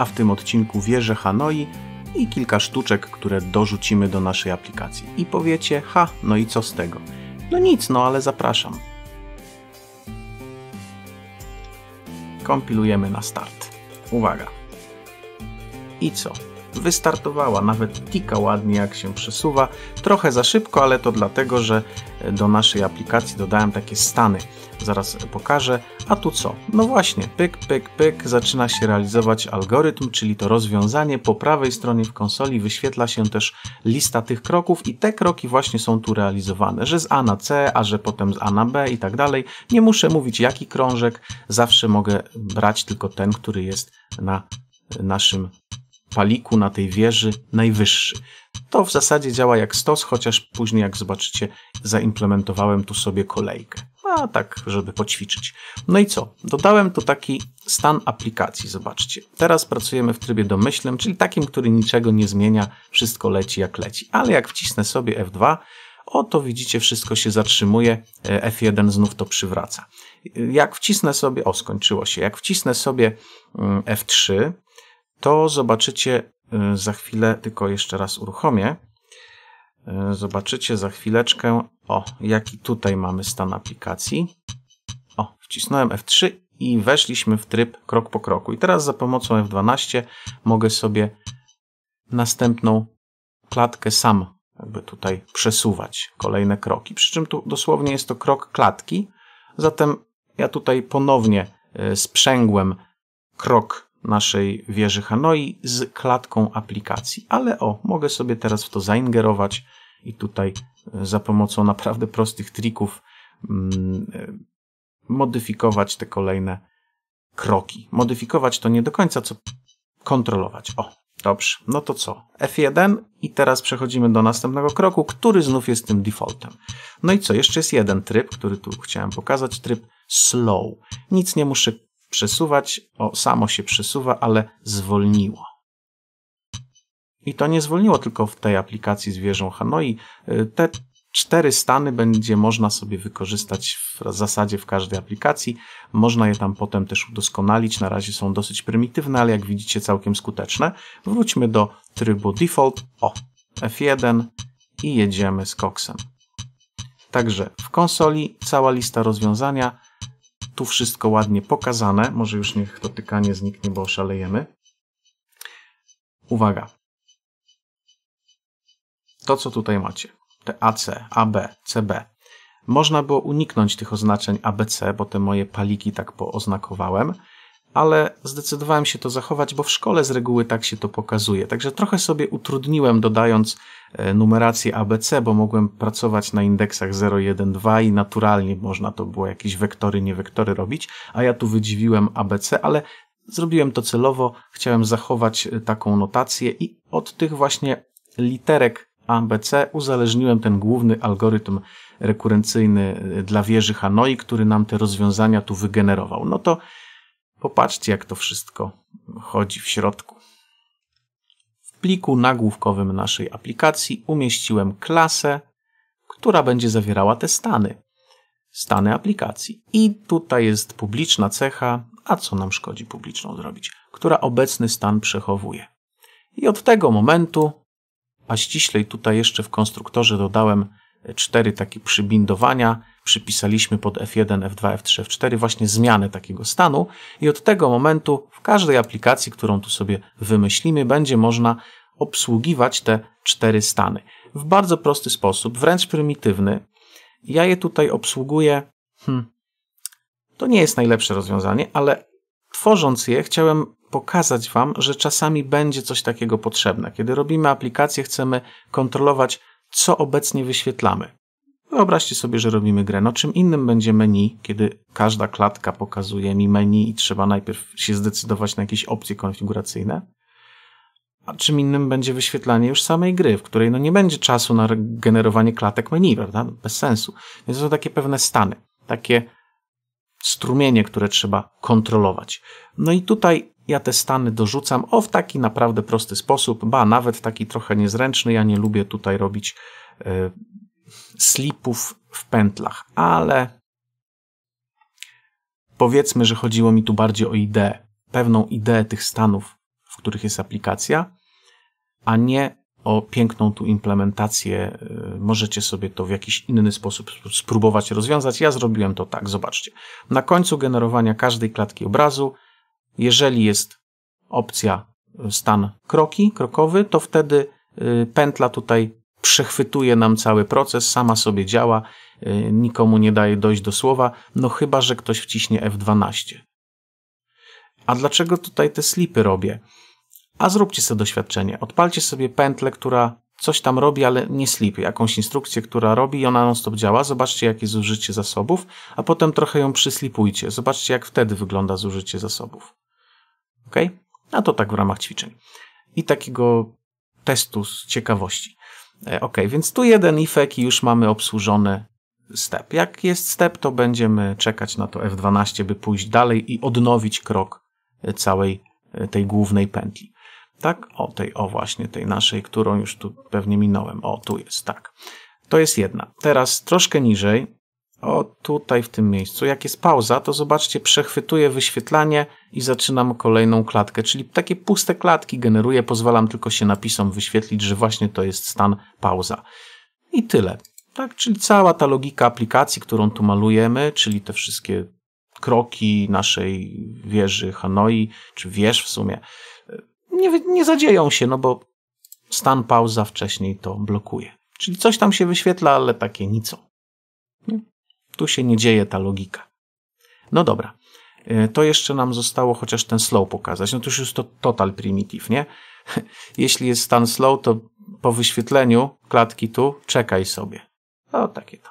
a w tym odcinku wieżę Hanoi i kilka sztuczek, które dorzucimy do naszej aplikacji. I powiecie, ha, no i co z tego? No nic, no ale zapraszam. Kompilujemy na start. Uwaga. I co? Wystartowała, nawet tika ładnie jak się przesuwa. Trochę za szybko, ale to dlatego, że do naszej aplikacji dodałem takie stany zaraz pokażę. A tu co? No właśnie, pyk, pyk, pyk, zaczyna się realizować algorytm, czyli to rozwiązanie. Po prawej stronie w konsoli wyświetla się też lista tych kroków i te kroki właśnie są tu realizowane, że z A na C, a że potem z A na B i tak dalej. Nie muszę mówić jaki krążek, zawsze mogę brać tylko ten, który jest na naszym paliku na tej wieży najwyższy. To w zasadzie działa jak stos, chociaż później, jak zobaczycie, zaimplementowałem tu sobie kolejkę. A tak, żeby poćwiczyć. No i co? Dodałem tu taki stan aplikacji, zobaczcie. Teraz pracujemy w trybie domyślnym, czyli takim, który niczego nie zmienia, wszystko leci jak leci. Ale jak wcisnę sobie F2, o, to widzicie, wszystko się zatrzymuje, e, F1 znów to przywraca. Jak wcisnę sobie, o skończyło się, jak wcisnę sobie mm, F3, to zobaczycie y, za chwilę, tylko jeszcze raz uruchomię. Y, zobaczycie za chwileczkę, o, jaki tutaj mamy stan aplikacji. O, wcisnąłem F3 i weszliśmy w tryb krok po kroku. I teraz za pomocą F12 mogę sobie następną klatkę sam jakby tutaj przesuwać kolejne kroki. Przy czym tu dosłownie jest to krok klatki, zatem ja tutaj ponownie y, sprzęgłem krok naszej wieży Hanoi z klatką aplikacji. Ale o, mogę sobie teraz w to zaingerować i tutaj e, za pomocą naprawdę prostych trików mm, e, modyfikować te kolejne kroki. Modyfikować to nie do końca, co kontrolować. O, dobrze. No to co? F1 i teraz przechodzimy do następnego kroku, który znów jest tym defaultem. No i co? Jeszcze jest jeden tryb, który tu chciałem pokazać. Tryb slow. Nic nie muszę przesuwać, o, samo się przesuwa, ale zwolniło. I to nie zwolniło tylko w tej aplikacji z wieżą Hanoi. E, te cztery stany będzie można sobie wykorzystać w zasadzie w każdej aplikacji. Można je tam potem też udoskonalić. Na razie są dosyć prymitywne, ale jak widzicie całkiem skuteczne. Wróćmy do trybu default. O, F1 i jedziemy z koksem. Także w konsoli cała lista rozwiązania tu wszystko ładnie pokazane. Może już niech dotykanie tykanie zniknie, bo oszalejemy. Uwaga. To, co tutaj macie, te AC, AB, CB. Można było uniknąć tych oznaczeń ABC, bo te moje paliki tak pooznakowałem ale zdecydowałem się to zachować, bo w szkole z reguły tak się to pokazuje. Także trochę sobie utrudniłem dodając e, numerację ABC, bo mogłem pracować na indeksach 0, 1, 2 i naturalnie można to było jakieś wektory, niewektory robić, a ja tu wydziwiłem ABC, ale zrobiłem to celowo, chciałem zachować e, taką notację i od tych właśnie literek ABC uzależniłem ten główny algorytm rekurencyjny e, dla wieży Hanoi, który nam te rozwiązania tu wygenerował. No to Popatrzcie, jak to wszystko chodzi w środku. W pliku nagłówkowym naszej aplikacji umieściłem klasę, która będzie zawierała te stany, stany aplikacji. I tutaj jest publiczna cecha, a co nam szkodzi publiczną zrobić, która obecny stan przechowuje. I od tego momentu, a ściślej tutaj jeszcze w konstruktorze dodałem cztery takie przybindowania przypisaliśmy pod F1, F2, F3, F4 właśnie zmianę takiego stanu i od tego momentu w każdej aplikacji, którą tu sobie wymyślimy, będzie można obsługiwać te cztery stany. W bardzo prosty sposób, wręcz prymitywny. Ja je tutaj obsługuję. Hmm, to nie jest najlepsze rozwiązanie, ale tworząc je, chciałem pokazać Wam, że czasami będzie coś takiego potrzebne. Kiedy robimy aplikację, chcemy kontrolować co obecnie wyświetlamy. Wyobraźcie sobie, że robimy grę. No czym innym będzie menu, kiedy każda klatka pokazuje mi menu i trzeba najpierw się zdecydować na jakieś opcje konfiguracyjne. A czym innym będzie wyświetlanie już samej gry, w której no nie będzie czasu na generowanie klatek menu, prawda? Bez sensu. Więc to są takie pewne stany, takie strumienie, które trzeba kontrolować. No i tutaj ja te stany dorzucam o w taki naprawdę prosty sposób, ba nawet taki trochę niezręczny. Ja nie lubię tutaj robić y, slipów w pętlach, ale powiedzmy, że chodziło mi tu bardziej o ideę, pewną ideę tych stanów, w których jest aplikacja, a nie o piękną tu implementację. E, możecie sobie to w jakiś inny sposób spróbować rozwiązać. Ja zrobiłem to tak, zobaczcie. Na końcu generowania każdej klatki obrazu jeżeli jest opcja e, stan kroki, krokowy, to wtedy e, pętla tutaj przechwytuje nam cały proces, sama sobie działa, e, nikomu nie daje dojść do słowa, no chyba, że ktoś wciśnie F12. A dlaczego tutaj te slipy robię? A zróbcie sobie doświadczenie. Odpalcie sobie pętlę, która coś tam robi, ale nie slipy, jakąś instrukcję, która robi i ona non-stop działa. Zobaczcie, jakie jest zużycie zasobów, a potem trochę ją przyslipujcie. Zobaczcie, jak wtedy wygląda zużycie zasobów. Ok? A to tak w ramach ćwiczeń. I takiego testu z ciekawości. E, ok, więc tu jeden ifek i już mamy obsłużony step. Jak jest step, to będziemy czekać na to F12, by pójść dalej i odnowić krok e, całej e, tej głównej pętli tak? O tej, o właśnie tej naszej, którą już tu pewnie minąłem. O, tu jest, tak. To jest jedna. Teraz troszkę niżej, o tutaj w tym miejscu, jak jest pauza, to zobaczcie, przechwytuję wyświetlanie i zaczynam kolejną klatkę, czyli takie puste klatki generuję, pozwalam tylko się napisom wyświetlić, że właśnie to jest stan pauza. I tyle. Tak, czyli cała ta logika aplikacji, którą tu malujemy, czyli te wszystkie kroki naszej wieży Hanoi, czy wież w sumie, nie, nie zadzieją się, no bo stan pauza wcześniej to blokuje. Czyli coś tam się wyświetla, ale takie nicą. Tu się nie dzieje ta logika. No dobra. E, to jeszcze nam zostało chociaż ten slow pokazać. No to już jest to total primitive, nie? Jeśli jest stan slow, to po wyświetleniu klatki tu czekaj sobie. O, no, takie to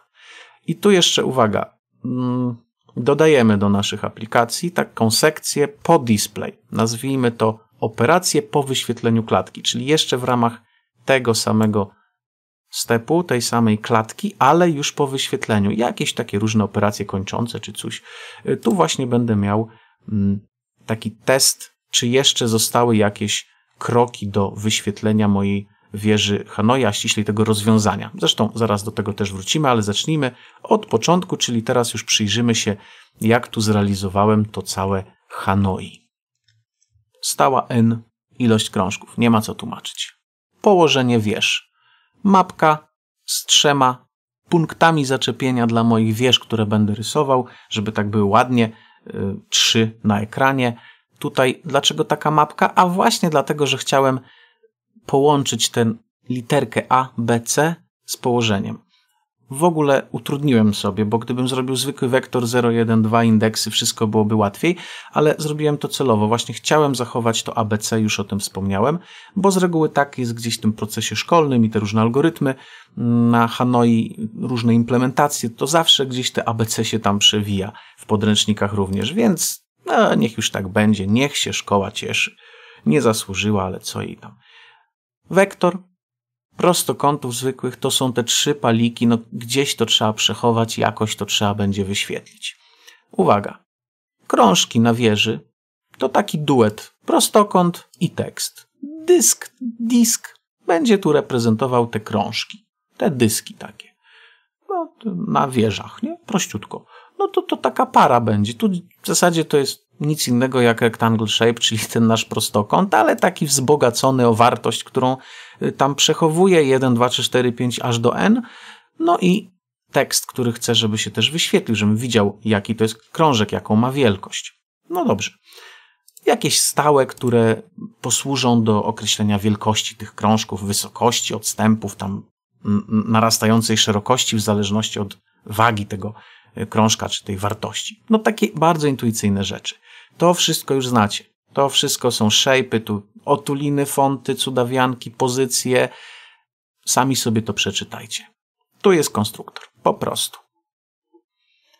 I tu jeszcze uwaga. Mm, dodajemy do naszych aplikacji taką sekcję po display. Nazwijmy to operację po wyświetleniu klatki, czyli jeszcze w ramach tego samego stepu, tej samej klatki, ale już po wyświetleniu. Jakieś takie różne operacje kończące czy coś. Y, tu właśnie będę miał mm, taki test, czy jeszcze zostały jakieś kroki do wyświetlenia mojej wieży Hanoja, a ściślej tego rozwiązania. Zresztą zaraz do tego też wrócimy, ale zacznijmy od początku, czyli teraz już przyjrzymy się, jak tu zrealizowałem to całe Hanoi stała n ilość krążków. Nie ma co tłumaczyć. Położenie wież. Mapka z trzema punktami zaczepienia dla moich wież, które będę rysował, żeby tak były ładnie. Y, trzy na ekranie. Tutaj dlaczego taka mapka? A właśnie dlatego, że chciałem połączyć tę literkę A, B, C z położeniem w ogóle utrudniłem sobie, bo gdybym zrobił zwykły wektor 0,1,2 indeksy, wszystko byłoby łatwiej, ale zrobiłem to celowo. Właśnie chciałem zachować to ABC, już o tym wspomniałem, bo z reguły tak jest gdzieś w tym procesie szkolnym i te różne algorytmy mm, na Hanoi, różne implementacje, to zawsze gdzieś te ABC się tam przewija, w podręcznikach również, więc no, niech już tak będzie, niech się szkoła cieszy. Nie zasłużyła, ale co jej tam. Wektor prostokątów zwykłych to są te trzy paliki, no gdzieś to trzeba przechować, jakoś to trzeba będzie wyświetlić. Uwaga. Krążki na wieży to taki duet prostokąt i tekst. Dysk, disk będzie tu reprezentował te krążki, te dyski takie. No, na wieżach, nie? Prościutko. No to, to taka para będzie. Tu w zasadzie to jest nic innego jak rectangle shape, czyli ten nasz prostokąt, ale taki wzbogacony o wartość, którą y, tam przechowuje 1, 2, 3, 4, 5 aż do n. No i tekst, który chcę, żeby się też wyświetlił, żebym widział, jaki to jest krążek, jaką ma wielkość. No dobrze. Jakieś stałe, które posłużą do określenia wielkości tych krążków, wysokości, odstępów, tam narastającej szerokości w zależności od wagi tego y, krążka czy tej wartości. No takie bardzo intuicyjne rzeczy. To wszystko już znacie. To wszystko są szejpy, tu otuliny, fonty, cudawianki, pozycje. Sami sobie to przeczytajcie. Tu jest konstruktor. Po prostu.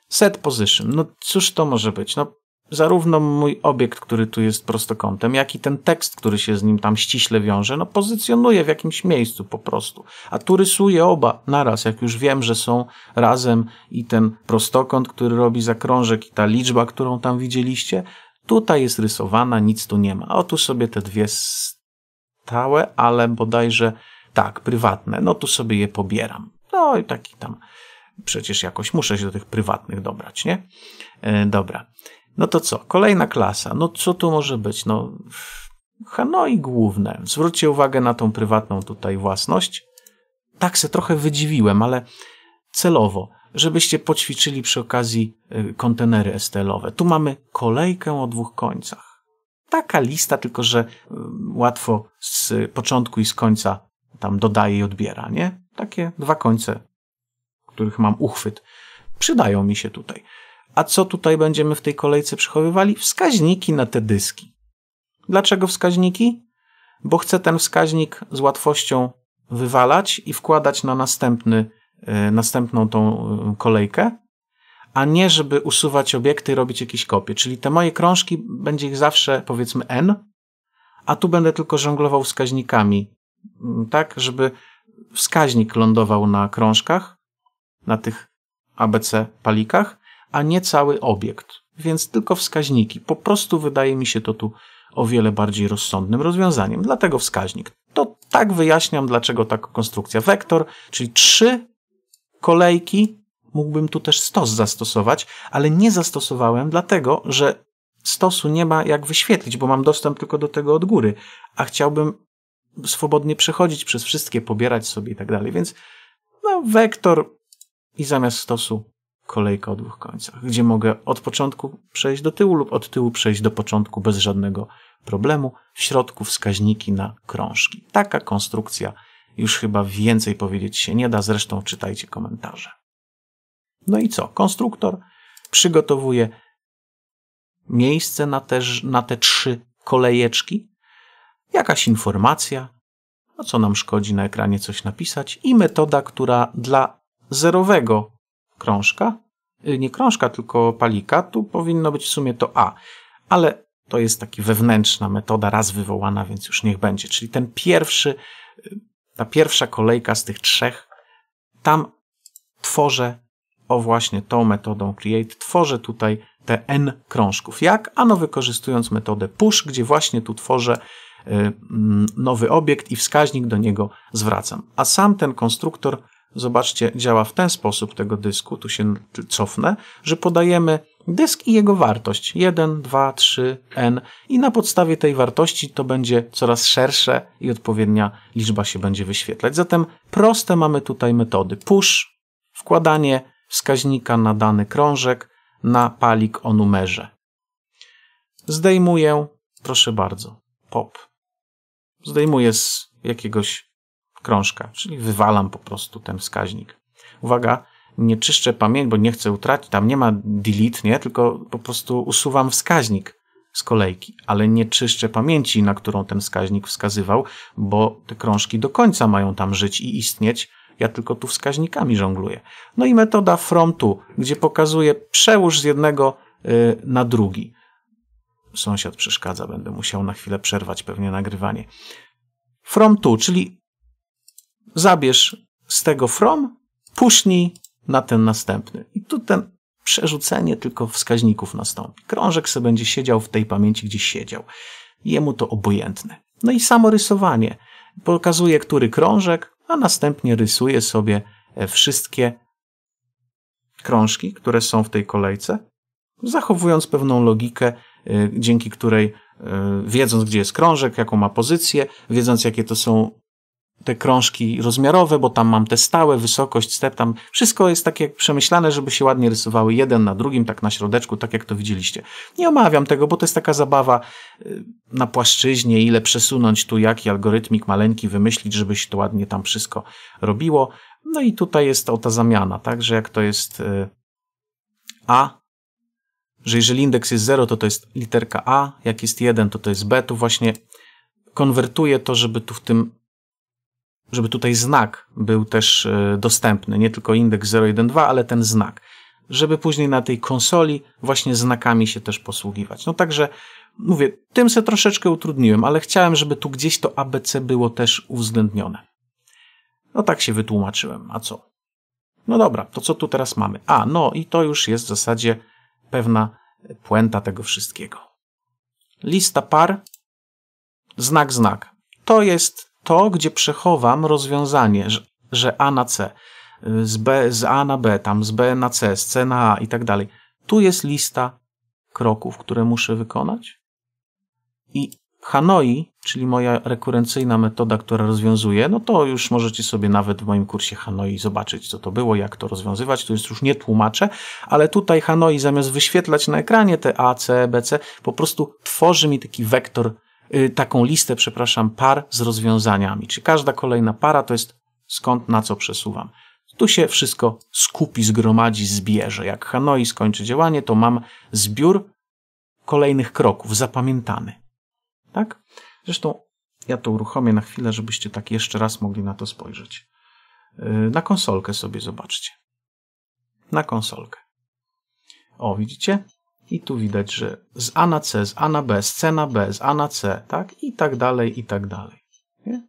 Set position. No cóż to może być? No zarówno mój obiekt, który tu jest prostokątem, jak i ten tekst, który się z nim tam ściśle wiąże, no pozycjonuje w jakimś miejscu po prostu. A tu rysuję oba naraz, jak już wiem, że są razem i ten prostokąt, który robi zakrążek i ta liczba, którą tam widzieliście, Tutaj jest rysowana, nic tu nie ma. o tu sobie te dwie stałe, ale bodajże tak, prywatne. No tu sobie je pobieram. No i taki tam. Przecież jakoś muszę się do tych prywatnych dobrać, nie? E, dobra. No to co? Kolejna klasa. No co tu może być? No, no i główne. Zwróćcie uwagę na tą prywatną tutaj własność. Tak se trochę wydziwiłem, ale celowo żebyście poćwiczyli przy okazji y, kontenery estelowe. Tu mamy kolejkę o dwóch końcach. Taka lista, tylko że y, łatwo z początku i z końca tam dodaje i odbiera, nie? Takie dwa końce, których mam uchwyt, przydają mi się tutaj. A co tutaj będziemy w tej kolejce przechowywali? Wskaźniki na te dyski. Dlaczego wskaźniki? Bo chcę ten wskaźnik z łatwością wywalać i wkładać na następny E, następną tą e, kolejkę, a nie żeby usuwać obiekty i robić jakieś kopie. Czyli te moje krążki, będzie ich zawsze powiedzmy n, a tu będę tylko żonglował wskaźnikami, mm, tak, żeby wskaźnik lądował na krążkach, na tych ABC palikach, a nie cały obiekt. Więc tylko wskaźniki. Po prostu wydaje mi się to tu o wiele bardziej rozsądnym rozwiązaniem. Dlatego wskaźnik. To tak wyjaśniam, dlaczego taka konstrukcja. Wektor, czyli trzy kolejki, mógłbym tu też stos zastosować, ale nie zastosowałem, dlatego że stosu nie ma jak wyświetlić, bo mam dostęp tylko do tego od góry, a chciałbym swobodnie przechodzić przez wszystkie, pobierać sobie i tak dalej. Więc no, wektor i zamiast stosu kolejka o dwóch końcach, gdzie mogę od początku przejść do tyłu lub od tyłu przejść do początku bez żadnego problemu. W środku wskaźniki na krążki. Taka konstrukcja już chyba więcej powiedzieć się nie da, zresztą czytajcie komentarze. No i co? Konstruktor przygotowuje miejsce na te, na te trzy kolejeczki, jakaś informacja, no co nam szkodzi na ekranie coś napisać, i metoda, która dla zerowego krążka, y, nie krążka, tylko palika, tu powinno być w sumie to A, ale to jest taka wewnętrzna metoda, raz wywołana, więc już niech będzie. Czyli ten pierwszy y, ta pierwsza kolejka z tych trzech, tam tworzę o właśnie tą metodą create, tworzę tutaj te n krążków. Jak? Ano wykorzystując metodę push, gdzie właśnie tu tworzę y, mm, nowy obiekt i wskaźnik do niego zwracam. A sam ten konstruktor, zobaczcie, działa w ten sposób tego dysku, tu się cofnę, że podajemy dysk i jego wartość 1, 2, 3, n i na podstawie tej wartości to będzie coraz szersze i odpowiednia liczba się będzie wyświetlać. Zatem proste mamy tutaj metody push, wkładanie wskaźnika na dany krążek na palik o numerze. Zdejmuję, proszę bardzo, pop. Zdejmuję z jakiegoś krążka, czyli wywalam po prostu ten wskaźnik. Uwaga, nie czyszczę pamięci, bo nie chcę utracić, tam nie ma delete, nie? tylko po prostu usuwam wskaźnik z kolejki, ale nie czyszczę pamięci, na którą ten wskaźnik wskazywał, bo te krążki do końca mają tam żyć i istnieć, ja tylko tu wskaźnikami żongluję. No i metoda from tu, gdzie pokazuję przełóż z jednego y, na drugi. Sąsiad przeszkadza, będę musiał na chwilę przerwać pewnie nagrywanie. From to, czyli zabierz z tego from, puśnij na ten następny. I tu ten przerzucenie tylko wskaźników nastąpi. Krążek sobie będzie siedział w tej pamięci, gdzie siedział. Jemu to obojętne. No i samo rysowanie. Pokazuje, który krążek, a następnie rysuje sobie e, wszystkie krążki, które są w tej kolejce, zachowując pewną logikę, e, dzięki której, e, wiedząc, gdzie jest krążek, jaką ma pozycję, wiedząc, jakie to są te krążki rozmiarowe, bo tam mam te stałe, wysokość, step, tam wszystko jest takie przemyślane, żeby się ładnie rysowały jeden na drugim, tak na środeczku, tak jak to widzieliście. Nie omawiam tego, bo to jest taka zabawa y, na płaszczyźnie, ile przesunąć tu, jaki algorytmik maleńki wymyślić, żeby się to ładnie tam wszystko robiło. No i tutaj jest o ta zamiana, tak, że jak to jest y, A, że jeżeli indeks jest 0, to to jest literka A, jak jest 1, to to jest B, tu właśnie konwertuje to, żeby tu w tym żeby tutaj znak był też e, dostępny, nie tylko indeks 012, ale ten znak, żeby później na tej konsoli właśnie znakami się też posługiwać. No także mówię, tym se troszeczkę utrudniłem, ale chciałem, żeby tu gdzieś to ABC było też uwzględnione. No tak się wytłumaczyłem, a co? No dobra, to co tu teraz mamy? A, no i to już jest w zasadzie pewna puenta tego wszystkiego. Lista par, znak, znak. To jest to, gdzie przechowam rozwiązanie, że, że A na C, z, B, z A na B, tam z B na C, z C na A i tak dalej. Tu jest lista kroków, które muszę wykonać. I Hanoi, czyli moja rekurencyjna metoda, która rozwiązuje, no to już możecie sobie nawet w moim kursie Hanoi zobaczyć, co to było, jak to rozwiązywać. To jest już nie tłumaczę, ale tutaj Hanoi zamiast wyświetlać na ekranie te A, C, B, C, po prostu tworzy mi taki wektor Y, taką listę, przepraszam, par z rozwiązaniami. Czy każda kolejna para to jest skąd na co przesuwam. Tu się wszystko skupi, zgromadzi, zbierze. Jak Hanoi skończy działanie, to mam zbiór kolejnych kroków, zapamiętany. Tak? Zresztą ja to uruchomię na chwilę, żebyście tak jeszcze raz mogli na to spojrzeć. Y, na konsolkę sobie zobaczcie. Na konsolkę. O, widzicie? I tu widać, że z A na C, z A na B, z C na B, z A na C, tak? I tak dalej, i tak dalej. Nie?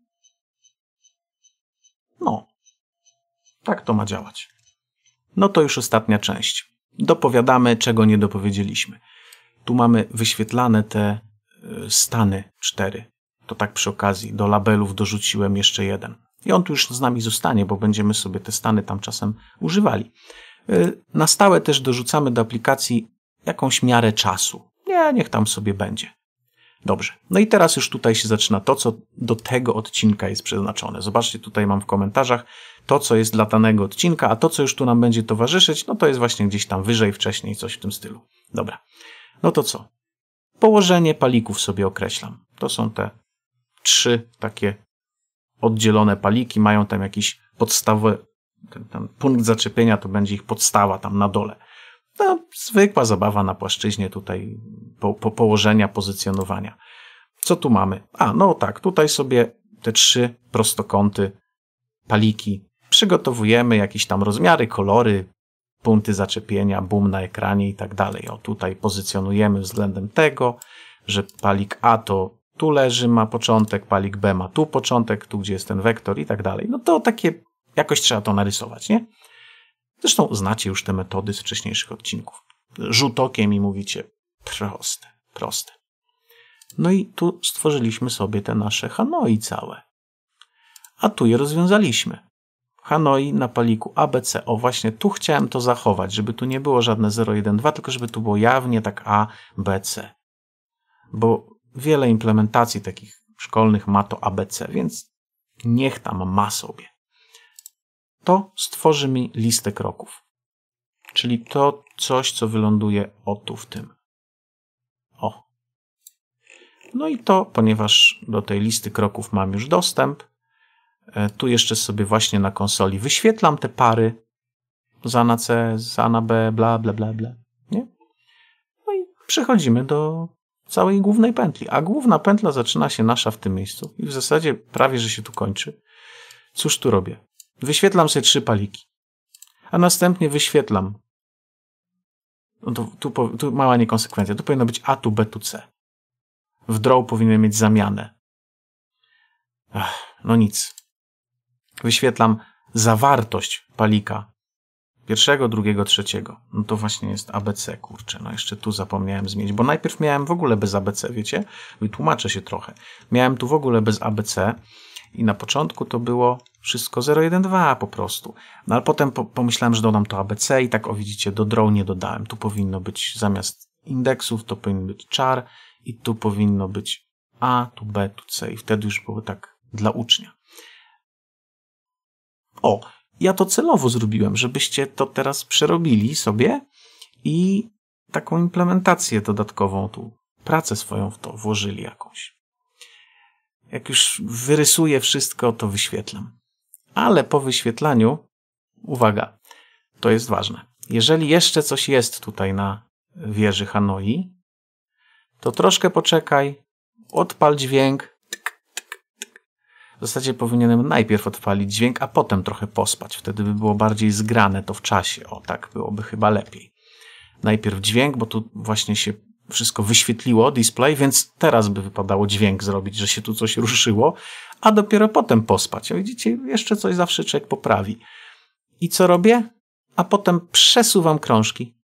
No. Tak to ma działać. No to już ostatnia część. Dopowiadamy, czego nie dopowiedzieliśmy. Tu mamy wyświetlane te e, stany cztery. To tak przy okazji, do labelów dorzuciłem jeszcze jeden. I on tu już z nami zostanie, bo będziemy sobie te stany tam czasem używali. E, na stałe też dorzucamy do aplikacji jakąś miarę czasu. Nie, niech tam sobie będzie. Dobrze. No i teraz już tutaj się zaczyna to, co do tego odcinka jest przeznaczone. Zobaczcie, tutaj mam w komentarzach to, co jest dla danego odcinka, a to, co już tu nam będzie towarzyszyć, no to jest właśnie gdzieś tam wyżej, wcześniej, coś w tym stylu. Dobra. No to co? Położenie palików sobie określam. To są te trzy takie oddzielone paliki, mają tam jakiś podstawowy punkt zaczepienia, to będzie ich podstawa tam na dole no, zwykła zabawa na płaszczyźnie tutaj po, po położenia, pozycjonowania. Co tu mamy? A, no tak, tutaj sobie te trzy prostokąty, paliki przygotowujemy, jakieś tam rozmiary, kolory, punkty zaczepienia, boom na ekranie i tak dalej. O, tutaj pozycjonujemy względem tego, że palik A to tu leży, ma początek, palik B ma tu początek, tu gdzie jest ten wektor i tak dalej. No to takie, jakoś trzeba to narysować, nie? Zresztą znacie już te metody z wcześniejszych odcinków. Rzut okiem i mówicie proste, proste. No i tu stworzyliśmy sobie te nasze Hanoi całe. A tu je rozwiązaliśmy. Hanoi na paliku ABC. O, właśnie tu chciałem to zachować, żeby tu nie było żadne 0,1,2, tylko żeby tu było jawnie tak A, B, C. Bo wiele implementacji takich szkolnych ma to ABC, więc niech tam ma sobie to stworzy mi listę kroków. Czyli to coś, co wyląduje o tu w tym. O. No i to, ponieważ do tej listy kroków mam już dostęp, e, tu jeszcze sobie właśnie na konsoli wyświetlam te pary za na C, za na B, bla, bla, bla, bla. Nie? No i przechodzimy do całej głównej pętli. A główna pętla zaczyna się nasza w tym miejscu i w zasadzie prawie, że się tu kończy. Cóż tu robię? Wyświetlam sobie trzy paliki, a następnie wyświetlam. No to, tu, tu mała niekonsekwencja. Tu powinno być A, tu B, tu C. W draw powinien mieć zamianę. Ach, no nic. Wyświetlam zawartość palika pierwszego, drugiego, trzeciego. No to właśnie jest ABC, kurczę. No jeszcze tu zapomniałem zmienić, bo najpierw miałem w ogóle bez ABC, wiecie? Tłumaczę się trochę. Miałem tu w ogóle bez ABC, i na początku to było wszystko 0,1,2 po prostu. No ale potem po, pomyślałem, że dodam to ABC i tak o widzicie, do draw nie dodałem. Tu powinno być zamiast indeksów, to powinien być char i tu powinno być A, tu B, tu C i wtedy już było tak dla ucznia. O, ja to celowo zrobiłem, żebyście to teraz przerobili sobie i taką implementację dodatkową tu, pracę swoją w to włożyli jakąś jak już wyrysuję wszystko, to wyświetlam. Ale po wyświetlaniu, uwaga, to jest ważne. Jeżeli jeszcze coś jest tutaj na wieży Hanoi, to troszkę poczekaj, odpal dźwięk. W zasadzie powinienem najpierw odpalić dźwięk, a potem trochę pospać. Wtedy by było bardziej zgrane to w czasie. O, tak byłoby chyba lepiej. Najpierw dźwięk, bo tu właśnie się wszystko wyświetliło, display, więc teraz by wypadało dźwięk zrobić, że się tu coś ruszyło, a dopiero potem pospać. A widzicie, jeszcze coś zawsze człowiek poprawi. I co robię? A potem przesuwam krążki.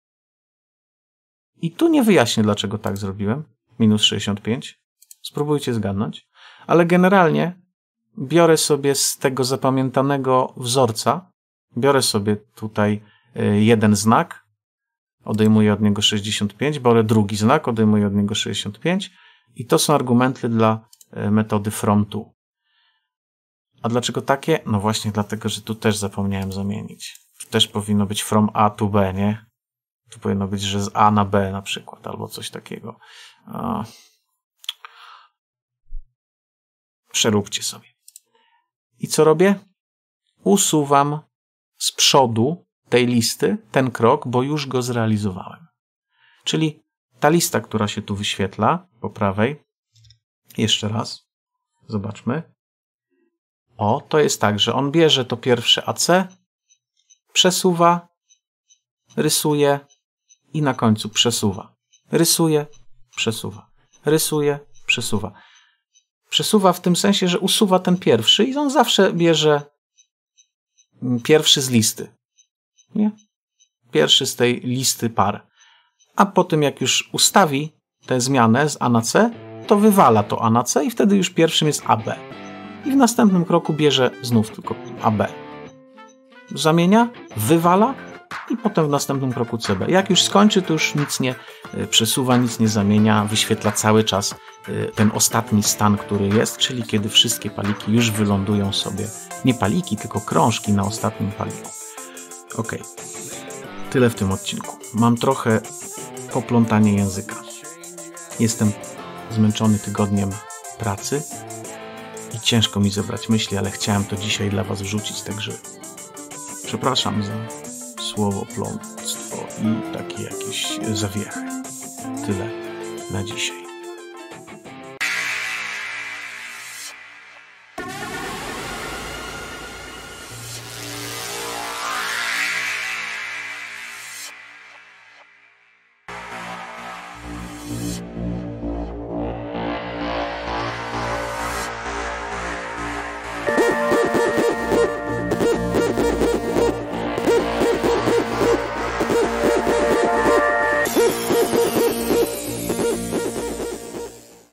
I tu nie wyjaśnię, dlaczego tak zrobiłem. Minus 65. Spróbujcie zgadnąć. Ale generalnie biorę sobie z tego zapamiętanego wzorca, biorę sobie tutaj y, jeden znak, odejmuje od niego 65, ale drugi znak, odejmuje od niego 65 i to są argumenty dla e, metody from to. A dlaczego takie? No właśnie dlatego, że tu też zapomniałem zamienić. Tu też powinno być from A to B, nie? Tu powinno być, że z A na B na przykład, albo coś takiego. Przeróbcie sobie. I co robię? Usuwam z przodu tej listy ten krok, bo już go zrealizowałem. Czyli ta lista, która się tu wyświetla po prawej, jeszcze raz, zobaczmy. O, to jest tak, że on bierze to pierwsze AC, przesuwa, rysuje i na końcu przesuwa. Rysuje, przesuwa. Rysuje, przesuwa. Przesuwa w tym sensie, że usuwa ten pierwszy i on zawsze bierze mm, pierwszy z listy. Nie? Pierwszy z tej listy par. A po tym, jak już ustawi tę zmianę z A na C, to wywala to A na C i wtedy już pierwszym jest AB. I w następnym kroku bierze znów tylko AB. Zamienia, wywala i potem w następnym kroku CB. Jak już skończy, to już nic nie e, przesuwa, nic nie zamienia, wyświetla cały czas e, ten ostatni stan, który jest, czyli kiedy wszystkie paliki już wylądują sobie, nie paliki, tylko krążki na ostatnim paliku. Ok, tyle w tym odcinku. Mam trochę poplątanie języka. Jestem zmęczony tygodniem pracy i ciężko mi zebrać myśli, ale chciałem to dzisiaj dla Was wrzucić, także przepraszam za słowo plątstwo i takie jakieś zawiechy. Tyle na dzisiaj.